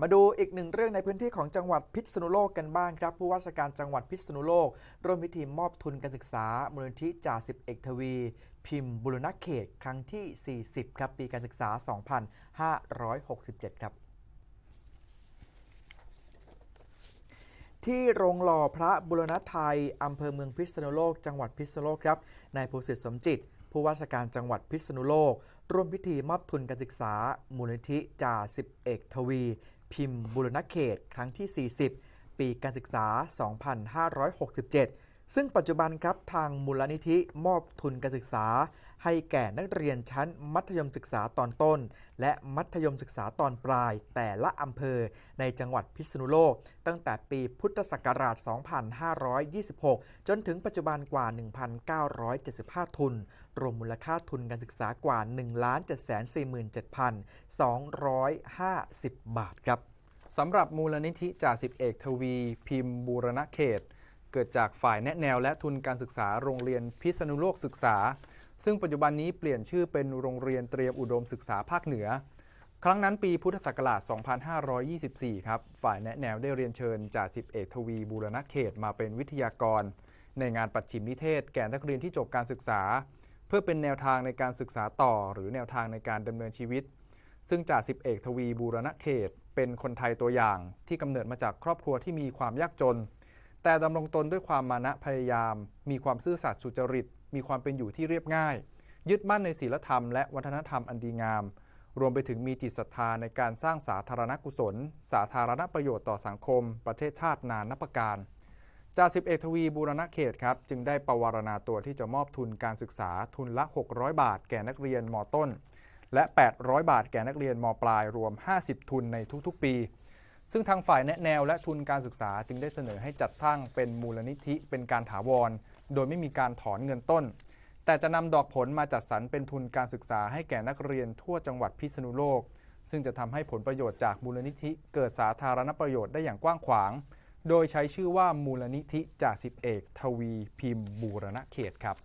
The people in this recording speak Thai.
มาดูอีกหนึ่งเรื่องในพื้นที่ของจังหวัดพิษณุโลกกันบ้างครับผู้ว่าราชการจังหวัดพิษณุโลก ร่วมพิธีมอบทุนการศึกษามูลนิธิจ่าสิบเอกทวี พิมพ์ บุรณะเขตครั้งที่ 40 ครับปีการศึกษา 2567 ครับ ที่โรงหล่อพระบุรณะไทยอำเภอเมืองพิษณุโลก จังหวัดพิษณุโลกครับนายภูสิทธิสมจิตผู้ว่าราชการจังหวัดพิษณุโลก ร่วมพิธีมอบทุนการศึกษามูลนิธิจ่าสิบเอกทวี พิมพ์บุรณเขตครั้งที่ 40 ปีการศึกษา 2567ซึ่งปัจจุบันครับ ทางมูลนิธิมอบทุนการศึกษา ให้แก่นักเรียนชั้นมัธยมศึกษาตอนต้น และมัธยมศึกษาตอนปลายแต่ละอำเภอในจังหวัดพิษณุโลก ตั้งแต่ปีพุทธศักราช 2526 จนถึงปัจจุบันกว่า 1,975 ทุน รวมมูลค่าทุนการศึกษากว่า 1,747,250 บาทครับสำหรับมูลนิธิจ่าสิบเอกทวี พิมพ์บูรณเขตเกิดจากฝ่ายแนะแนวและทุนการศึกษาโรงเรียนพิษณุโลกศึกษา ซึ่งปัจจุบันนี้เปลี่ยนชื่อ เป็นโรงเรียนเตรียมอุดมศึกษาภาคเหนือ ครั้งนั้นปีพุทธศักราช 2524 ครับ ฝ่ายแนะแนวได้เรียนเชิญจ่าสิบเอกทวีบูรณเขตมาเป็นวิทยากร ในงานปัดชิมนิเทศ แก่นักเรียนที่จบการศึกษา เพื่อเป็นแนวทางในการศึกษาต่อ หรือแนวทางในการดำเนินชีวิต ซึ่งจ่าสิบเอกทวีบูรณเขตเป็นคนไทยตัวอย่าง ที่กำเนิดมาจากครอบครัวที่มีความยากจนแต่ดำรงตนด้วยความมานะพยายาม มีความซื่อสัตย์สุจริตมีความเป็นอยู่ที่เรียบง่าย ยึดมั่นในศีลธรรมและวัฒนธรรมอันดีงาม รวมไปถึงมีจิตศรัทธาในการสร้างสาธารณกุศล สาธารณประโยชน์ต่อสังคม ประเทศชาตินานนับประการจ่าสิบเอกทวีบูรณะเขตครับจึงได้ประวารณาตัวที่จะมอบทุนการศึกษาทุนละ 600 บาทแก่นักเรียนมต้นและ800บาทแก่นักเรียนมปลายรวม 50 ทุนในทุกๆ ปีซึ่งทางฝ่ายแนะแนวและทุนการศึกษาจึงได้เสนอให้จัดตั้งเป็นมูลนิธิเป็นการถาวร โดยไม่มีการถอนเงินต้น แต่จะนำดอกผลมาจัดสรรเป็นทุนการศึกษาให้แก่นักเรียนทั่วจังหวัดพิษณุโลก ซึ่งจะทำให้ผลประโยชน์จากมูลนิธิเกิดสาธารณประโยชน์ได้อย่างกว้างขวางโดยใช้ชื่อว่ามูลนิธิจ่าสิบเอกทวีพิมพ์บูรณะเขตครับ